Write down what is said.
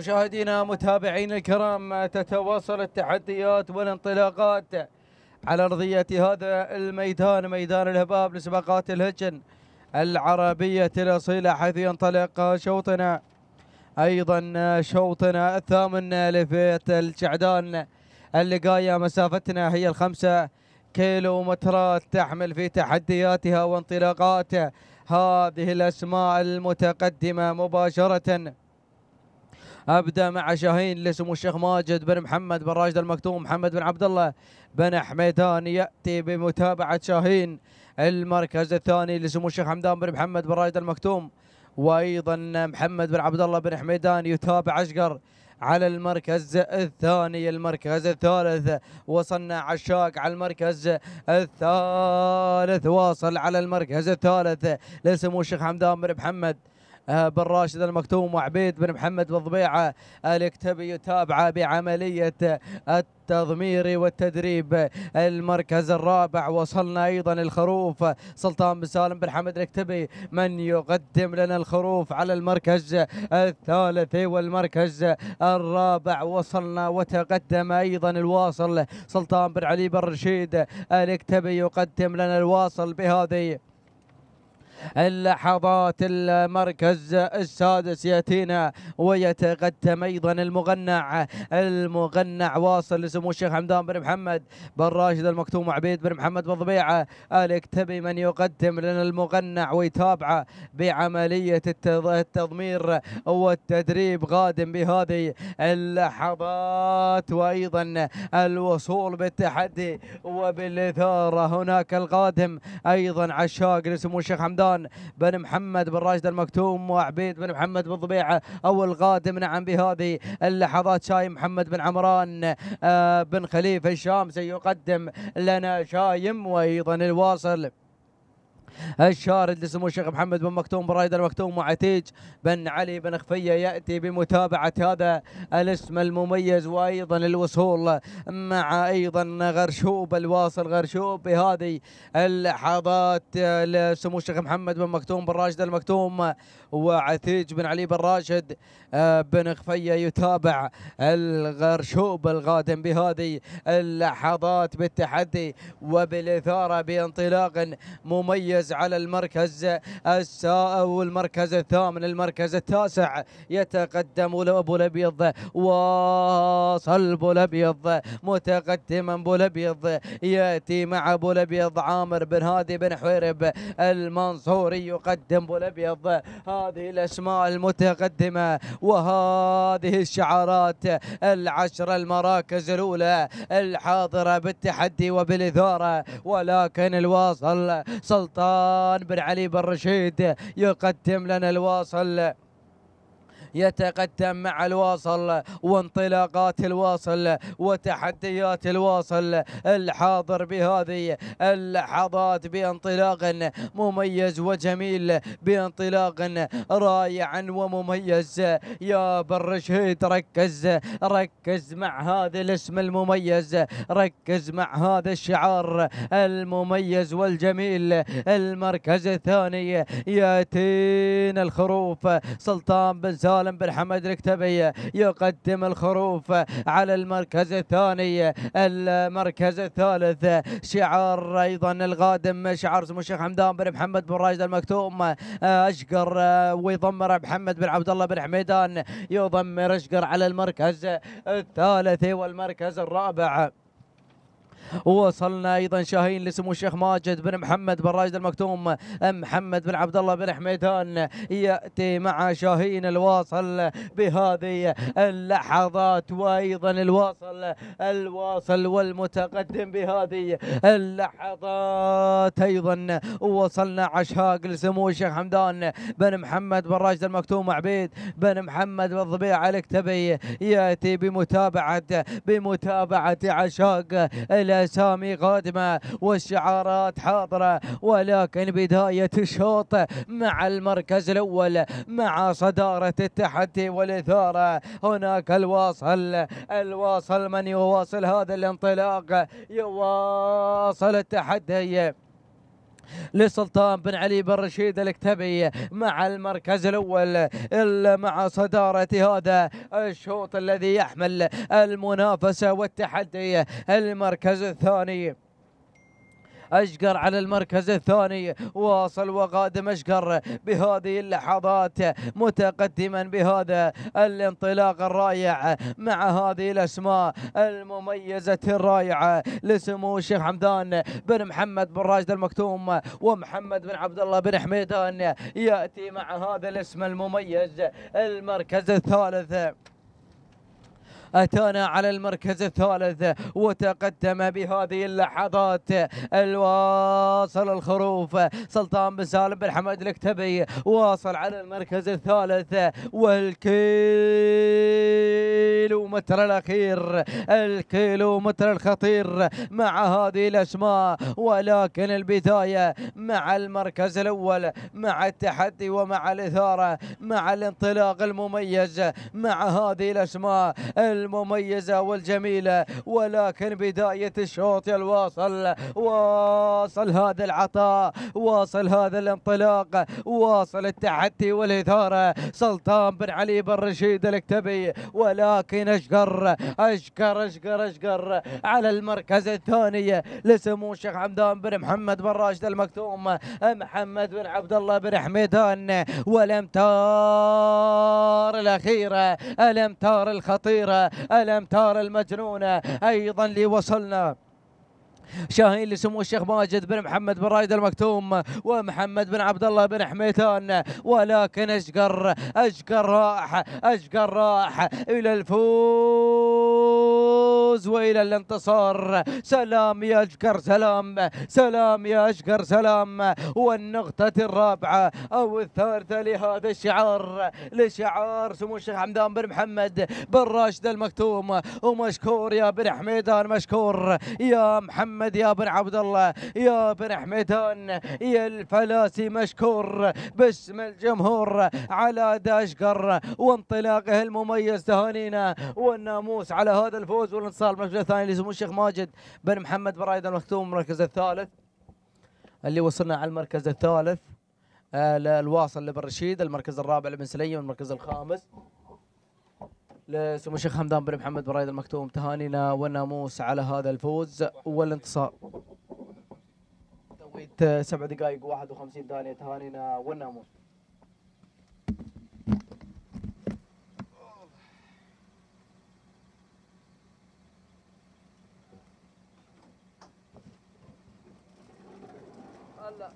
مشاهدينا متابعينا الكرام تتواصل التحديات والانطلاقات على ارضيه هذا الميدان ميدان الهباب لسباقات الهجن العربيه الاصيله حيث ينطلق شوطنا ايضا شوطنا الثامن لفيت الجعدان اللقايه مسافتنا هي الخمسه كيلو مترات تحمل في تحدياتها وانطلاقات هذه الاسماء المتقدمه مباشره ابدا مع شاهين لسمو الشيخ ماجد بن محمد بن راشد المكتوم محمد بن عبد الله بن حميدان ياتي بمتابعه شاهين المركز الثاني لسمو الشيخ حمدان بن محمد بن راشد المكتوم وايضا محمد بن عبد الله بن حميدان يتابع اشقر على المركز الثاني المركز الثالث وصلنا عشاق على المركز الثالث واصل على المركز الثالث لسمو الشيخ حمدان بن محمد آه، بن راشد المكتوم وعبيد بن محمد بن ضبيعه الكتبي آه، يتابع بعمليه آه، التضمير والتدريب المركز الرابع وصلنا ايضا الخروف سلطان بن سالم بن حمد الكتبي من يقدم لنا الخروف على المركز الثالث والمركز الرابع وصلنا وتقدم ايضا الواصل سلطان بن علي بن رشيد الكتبي يقدم لنا الواصل بهذه اللحظات المركز السادس يأتينا ويتقدم أيضا المغنع المغنع واصل لسمو الشيخ حمدان بن محمد بن راشد المكتوم عبيد بن محمد بن ضبيعة الاكتبي من يقدم لنا المغنع ويتابعه بعملية التضمير والتدريب غادم بهذه اللحظات وأيضا الوصول بالتحدي وبالإثارة هناك القادم أيضا عشاق لسمو الشيخ حمدان رمضان بن محمد بن راشد المكتوم وعبيد بن محمد بن ضبيعة أو القادم نعم بهذه اللحظات شاي محمد بن عمران آه، بن خليفة الشامسي يقدم لنا شايم وأيضا الواصل الشارد لسمو الشيخ محمد بن مكتوم بن رايد المكتوم وعتيج بن علي بن خفية يأتي بمتابعة هذا الاسم المميز وأيضا الوصول مع أيضا غرشوب الواصل غرشوب بهذه اللحظات لسمو الشيخ محمد بن مكتوم بن راشد المكتوم وعتيج بن علي بن راشد آه، بن خفية يتابع الغرشوب القادم بهذه اللحظات بالتحدي وبالإثارة بانطلاق مميز على المركز والمركز الثامن المركز التاسع يتقدم ابو الابيض واصل ابو الابيض متقدما ابو الابيض ياتي مع ابو الابيض عامر بن هادي بن حويرب المنصوري يقدم ابو الابيض هذه الاسماء المتقدمه وهذه الشعارات العشر المراكز الاولى الحاضره بالتحدي وبالاثاره ولكن الواصل سلطان الان بن علي بن رشيد يقدم لنا الواصل يتقدم مع الواصل وانطلاقات الواصل وتحديات الواصل الحاضر بهذه اللحظات بانطلاق مميز وجميل بانطلاق رائع ومميز يا بر رشيد ركز ركز مع هذا الاسم المميز ركز مع هذا الشعار المميز والجميل المركز الثاني ياتينا الخروف سلطان بن زايد سالم بن حمد الكتبي يقدم الخروف على المركز الثاني المركز الثالث شعار ايضا القادم شعار سمو الشيخ حمدان بن محمد بن راشد المكتوم اشقر ويضمر محمد بن عبد الله بن حميدان يضمر اشقر على المركز الثالث والمركز الرابع ووصلنا ايضا شاهين لسمو الشيخ ماجد بن محمد بن راشد المكتوم محمد بن عبد الله بن حميدان ياتي مع شاهين الواصل بهذه اللحظات وايضا الواصل الواصل والمتقدم بهذه اللحظات ايضا وصلنا عشاق لسمو الشيخ حمدان بن محمد بن راشد المكتوم عبيد بن محمد بن ضبيع الكتبي ياتي بمتابعه بمتابعه عشاق الى الأسامي قادمة والشعارات حاضرة ولكن بداية الشوط مع المركز الأول مع صدارة التحدي والإثارة هناك الواصل الواصل من يواصل هذا الانطلاق يواصل التحدي لسلطان بن علي بن رشيد الكتبي مع المركز الأول الا مع صدارة هذا الشوط الذي يحمل المنافسة والتحدي المركز الثاني أشقر على المركز الثاني واصل وقادم أشقر بهذه اللحظات متقدما بهذا الانطلاق الرائع مع هذه الأسماء المميزة الرائعة لسمو الشيخ حمدان بن محمد بن راشد المكتوم ومحمد بن عبد الله بن حميدان يأتي مع هذا الاسم المميز المركز الثالث أتانا على المركز الثالث وتقدم بهذه اللحظات الواصل الخروف سلطان بن سالم بن حمد الكتبي واصل على المركز الثالث والكيلو متر الأخير الكيلو متر الخطير مع هذه الأسماء ولكن البداية مع المركز الأول مع التحدي ومع الإثارة مع الانطلاق المميز مع هذه الأسماء المميزة والجميلة ولكن بداية الشوط الواصل واصل هذا العطاء واصل هذا الانطلاق واصل التحدي والإثارة سلطان بن علي بن رشيد الكتبي ولكن أشقر أشقر أشقر أشقر على المركز الثاني لسمو الشيخ حمدان بن محمد بن راشد المكتوم محمد بن عبد الله بن حميدان والامتار الأخيرة الامتار الخطيرة الأمتار المجنونة أيضا اللي وصلنا شاهين لسمو الشيخ ماجد بن محمد بن رايد المكتوم ومحمد بن عبد الله بن حميتان ولكن اشقر اشقر راح اشقر راح الى الفوز الفوز والى الانتصار سلام يا اشقر سلام سلام يا اشقر سلام والنقطة الرابعة او الثالثة لهذا الشعار لشعار سمو الشيخ حمدان بن محمد بن راشد المكتوم ومشكور يا بن حميدان مشكور يا محمد يا بن عبد الله يا بن حميدان يا الفلاسي مشكور باسم الجمهور على داشقر وانطلاقه المميز تهانينا والناموس على هذا الفوز والانتصار الاتصال المركز الثاني لسمو الشيخ ماجد بن محمد برايد المكتوم المركز الثالث اللي وصلنا على المركز الثالث الواصل آه، لبن رشيد المركز الرابع لبن سليم المركز الخامس لسمو الشيخ حمدان بن محمد برايد المكتوم تهانينا والناموس على هذا الفوز والانتصار توقيت آه، سبع دقائق و51 ثانيه تهانينا والناموس هلا